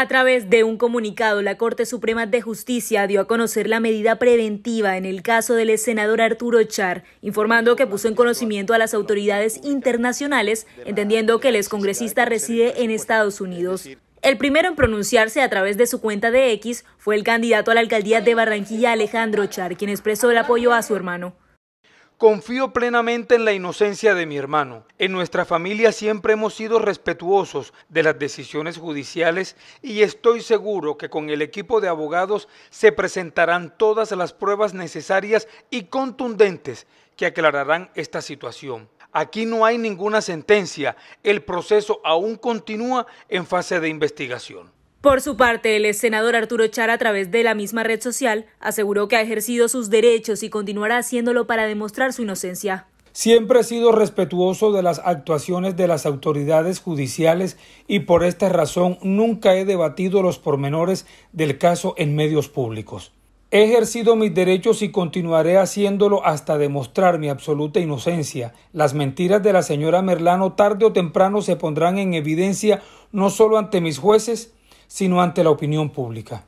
A través de un comunicado, la Corte Suprema de Justicia dio a conocer la medida preventiva en el caso del senador Arturo Char, informando que puso en conocimiento a las autoridades internacionales, entendiendo que el excongresista reside en Estados Unidos. El primero en pronunciarse a través de su cuenta de X fue el candidato a la alcaldía de Barranquilla, Alejandro Char, quien expresó el apoyo a su hermano. Confío plenamente en la inocencia de mi hermano. En nuestra familia siempre hemos sido respetuosos de las decisiones judiciales y estoy seguro que con el equipo de abogados se presentarán todas las pruebas necesarias y contundentes que aclararán esta situación. Aquí no hay ninguna sentencia. El proceso aún continúa en fase de investigación. Por su parte, el senador Arturo Char, a través de la misma red social, aseguró que ha ejercido sus derechos y continuará haciéndolo para demostrar su inocencia. Siempre he sido respetuoso de las actuaciones de las autoridades judiciales y por esta razón nunca he debatido los pormenores del caso en medios públicos. He ejercido mis derechos y continuaré haciéndolo hasta demostrar mi absoluta inocencia. Las mentiras de la señora Merlano tarde o temprano se pondrán en evidencia no solo ante mis jueces, sino ante la opinión pública.